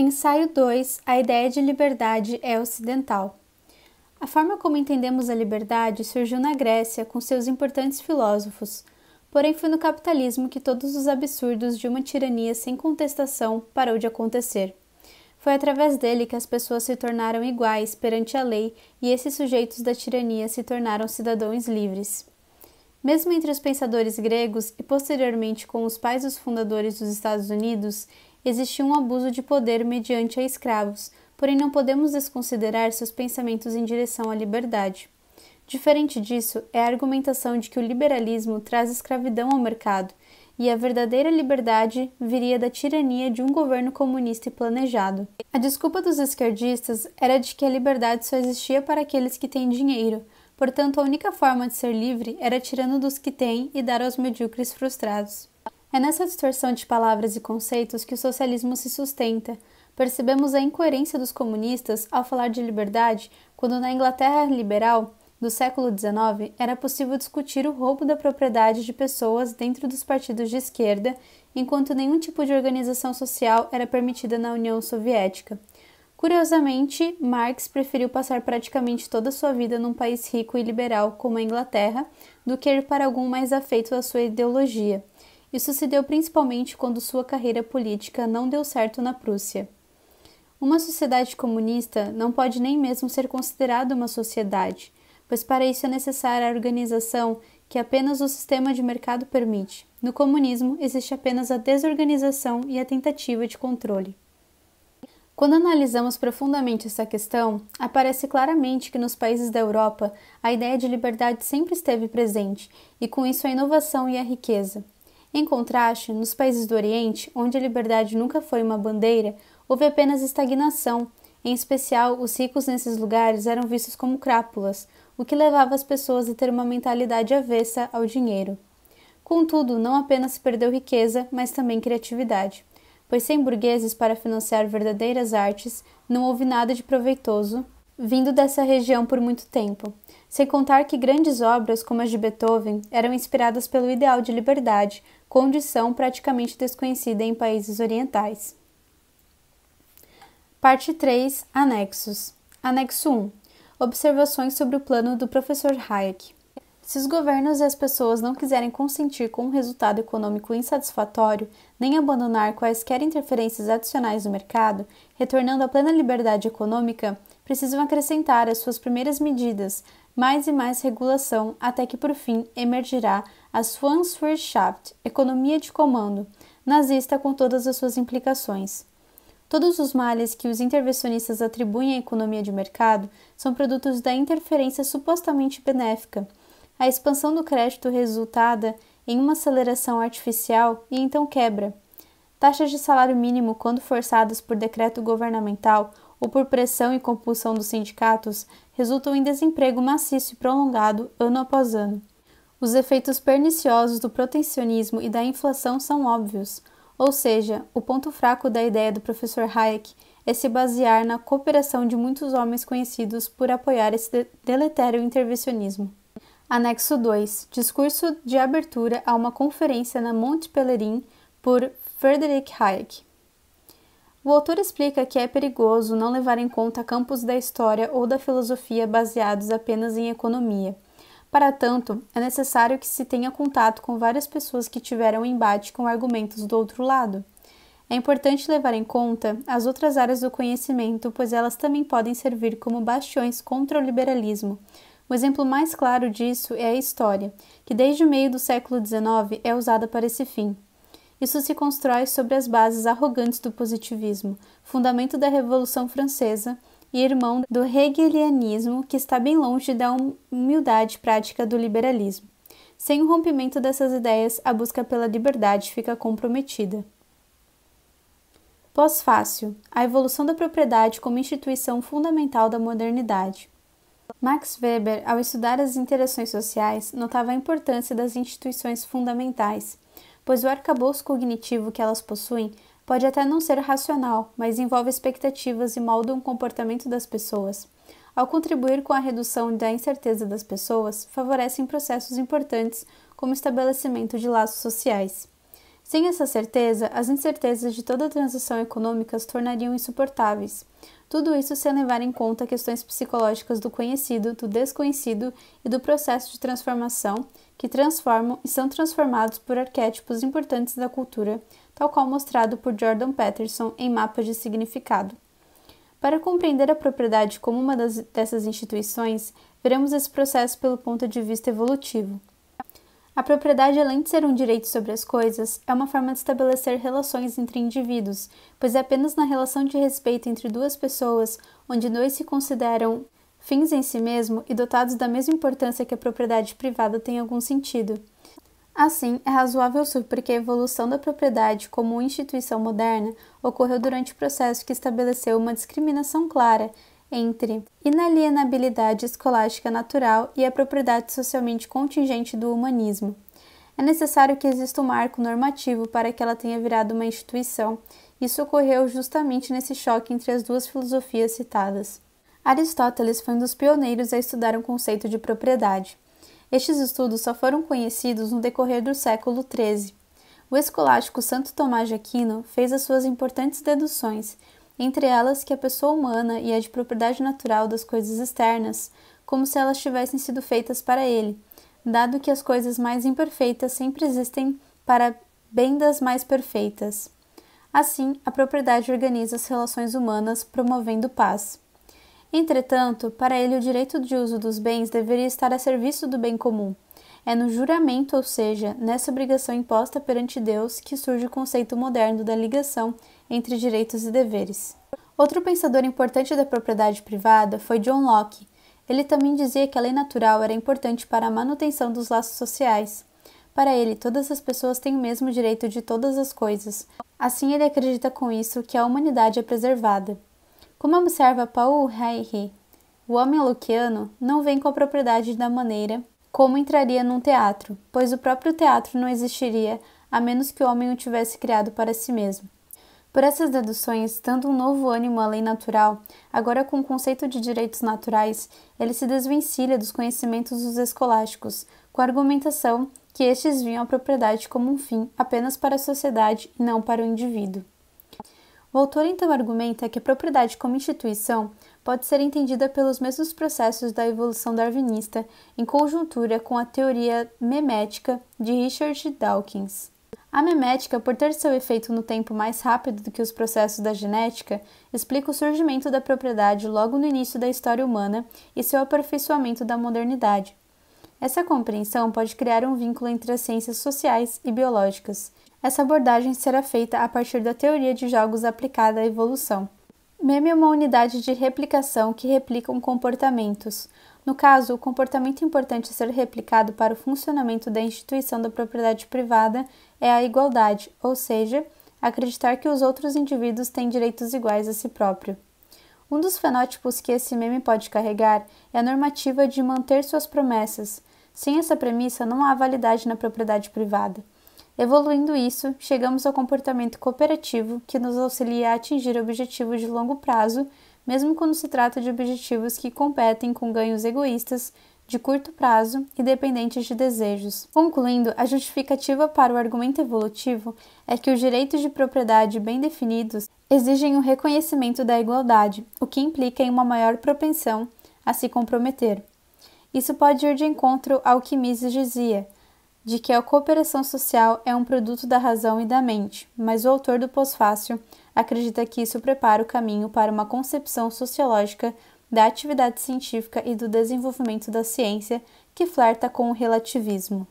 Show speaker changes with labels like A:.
A: Ensaio 2: A ideia de liberdade é ocidental. A forma como entendemos a liberdade surgiu na Grécia com seus importantes filósofos. Porém, foi no capitalismo que todos os absurdos de uma tirania sem contestação parou de acontecer. Foi através dele que as pessoas se tornaram iguais perante a lei e esses sujeitos da tirania se tornaram cidadãos livres. Mesmo entre os pensadores gregos e posteriormente com os pais dos fundadores dos Estados Unidos, existia um abuso de poder mediante a escravos, porém não podemos desconsiderar seus pensamentos em direção à liberdade. Diferente disso é a argumentação de que o liberalismo traz escravidão ao mercado e a verdadeira liberdade viria da tirania de um governo comunista e planejado. A desculpa dos esquerdistas era de que a liberdade só existia para aqueles que têm dinheiro, portanto, a única forma de ser livre era tirando dos que têm e dar aos medíocres frustrados. É nessa distorção de palavras e conceitos que o socialismo se sustenta. Percebemos a incoerência dos comunistas ao falar de liberdade quando na Inglaterra liberal do século XIX era possível discutir o roubo da propriedade de pessoas dentro dos partidos de esquerda, enquanto nenhum tipo de organização social era permitida na União Soviética. Curiosamente, Marx preferiu passar praticamente toda sua vida num país rico e liberal como a Inglaterra do que ir para algum mais afeito à sua ideologia. Isso se deu principalmente quando sua carreira política não deu certo na Prússia. Uma sociedade comunista não pode nem mesmo ser considerada uma sociedade, pois para isso é necessária a organização que apenas o sistema de mercado permite. No comunismo, existe apenas a desorganização e a tentativa de controle. Quando analisamos profundamente essa questão, aparece claramente que nos países da Europa a ideia de liberdade sempre esteve presente, e com isso a inovação e a riqueza. Em contraste, nos países do Oriente, onde a liberdade nunca foi uma bandeira, houve apenas estagnação. Em especial, os ricos nesses lugares eram vistos como crápulas, o que levava as pessoas a ter uma mentalidade avessa ao dinheiro. Contudo, não apenas se perdeu riqueza, mas também criatividade, pois sem burgueses para financiar verdadeiras artes, não houve nada de proveitoso vindo dessa região por muito tempo. Sem contar que grandes obras como as de Beethoven eram inspiradas pelo ideal de liberdade, condição praticamente desconhecida em países orientais. Parte 3 Anexos Anexo 1 Observações sobre o plano do professor Hayek. Se os governos e as pessoas não quiserem consentir com um resultado econômico insatisfatório, nem abandonar quaisquer interferências adicionais no mercado, retornando à plena liberdade econômica, precisam acrescentar às suas primeiras medidas mais e mais regulação até que por fim emergirá a Swannswirtschaft, economia de comando, nazista com todas as suas implicações. Todos os males que os intervencionistas atribuem à economia de mercado são produtos da interferência supostamente benéfica. A expansão do crédito resultada em uma aceleração artificial e então quebra. Taxas de salário mínimo, quando forçadas por decreto governamental ou por pressão e compulsão dos sindicatos, resultam em desemprego maciço e prolongado ano após ano. Os efeitos perniciosos do protecionismo e da inflação são óbvios, ou seja, o ponto fraco da ideia do professor Hayek é se basear na cooperação de muitos homens conhecidos por apoiar esse deletério intervencionismo. Anexo 2. Discurso de abertura a uma conferência na Monte Pelerin por Frederick Hayek. O autor explica que é perigoso não levar em conta campos da história ou da filosofia baseados apenas em economia. Para tanto, é necessário que se tenha contato com várias pessoas que tiveram embate com argumentos do outro lado. É importante levar em conta as outras áreas do conhecimento, pois elas também podem servir como bastiões contra o liberalismo. O exemplo mais claro disso é a história, que desde o meio do século XIX é usada para esse fim. Isso se constrói sobre as bases arrogantes do positivismo, fundamento da Revolução Francesa e irmão do hegelianismo, que está bem longe da hum-, humildade prática do liberalismo. Sem o rompimento dessas ideias, a busca pela liberdade fica comprometida. Pós-fácil a evolução da propriedade como instituição fundamental da modernidade. Max Weber, ao estudar as interações sociais, notava a importância das instituições fundamentais, pois o arcabouço cognitivo que elas possuem pode até não ser racional, mas envolve expectativas e molda um comportamento das pessoas. Ao contribuir com a redução da incerteza das pessoas, favorecem processos importantes como o estabelecimento de laços sociais. Sem essa certeza, as incertezas de toda transição econômica se tornariam insuportáveis. Tudo isso sem levar em conta questões psicológicas do conhecido, do desconhecido e do processo de transformação que transformam e são transformados por arquétipos importantes da cultura, tal qual mostrado por Jordan Peterson em Mapas de Significado. Para compreender a propriedade como uma das, dessas instituições, veremos esse processo pelo ponto de vista evolutivo. A propriedade, além de ser um direito sobre as coisas, é uma forma de estabelecer relações entre indivíduos, pois é apenas na relação de respeito entre duas pessoas, onde dois se consideram fins em si mesmo e dotados da mesma importância que a propriedade privada tem algum sentido. Assim, é razoável supor que a evolução da propriedade como instituição moderna ocorreu durante o processo que estabeleceu uma discriminação clara entre inalienabilidade escolástica natural e a propriedade socialmente contingente do humanismo. É necessário que exista um marco normativo para que ela tenha virado uma instituição. Isso ocorreu justamente nesse choque entre as duas filosofias citadas. Aristóteles foi um dos pioneiros a estudar o um conceito de propriedade. Estes estudos só foram conhecidos no decorrer do século XIII. O escolástico Santo Tomás de Aquino fez as suas importantes deduções, entre elas que a pessoa humana e a de propriedade natural das coisas externas, como se elas tivessem sido feitas para ele, dado que as coisas mais imperfeitas sempre existem para bem das mais perfeitas. Assim, a propriedade organiza as relações humanas, promovendo paz. Entretanto, para ele, o direito de uso dos bens deveria estar a serviço do bem comum é no juramento, ou seja, nessa obrigação imposta perante Deus, que surge o conceito moderno da ligação entre direitos e deveres. Outro pensador importante da propriedade privada foi John Locke. Ele também dizia que a lei natural era importante para a manutenção dos laços sociais. Para ele, todas as pessoas têm o mesmo direito de todas as coisas. Assim, ele acredita com isso que a humanidade é preservada. Como observa Paul Haïri, o homem loquiano não vem com a propriedade da maneira como entraria num teatro, pois o próprio teatro não existiria a menos que o homem o tivesse criado para si mesmo. Por essas deduções, dando um novo ânimo à lei natural, agora com o conceito de direitos naturais, ele se desvencilha dos conhecimentos dos escolásticos, com a argumentação que estes viam a propriedade como um fim apenas para a sociedade e não para o indivíduo. O autor então argumenta que a propriedade como instituição pode ser entendida pelos mesmos processos da evolução darwinista, em conjuntura com a teoria memética de Richard Dawkins. A memética, por ter seu efeito no tempo mais rápido do que os processos da genética, explica o surgimento da propriedade logo no início da história humana e seu aperfeiçoamento da modernidade. Essa compreensão pode criar um vínculo entre as ciências sociais e biológicas, essa abordagem será feita a partir da teoria de jogos aplicada à evolução. Meme é uma unidade de replicação que replicam comportamentos. No caso, o comportamento importante a ser replicado para o funcionamento da instituição da propriedade privada é a igualdade, ou seja, acreditar que os outros indivíduos têm direitos iguais a si próprio. Um dos fenótipos que esse meme pode carregar é a normativa de manter suas promessas. Sem essa premissa, não há validade na propriedade privada. Evoluindo isso, chegamos ao comportamento cooperativo, que nos auxilia a atingir objetivos de longo prazo, mesmo quando se trata de objetivos que competem com ganhos egoístas de curto prazo e dependentes de desejos. Concluindo, a justificativa para o argumento evolutivo é que os direitos de propriedade bem definidos exigem o um reconhecimento da igualdade, o que implica em uma maior propensão a se comprometer. Isso pode ir de encontro ao que Mises dizia de que a cooperação social é um produto da razão e da mente, mas o autor do pós-fácil acredita que isso prepara o caminho para uma concepção sociológica da atividade científica e do desenvolvimento da ciência que flerta com o relativismo.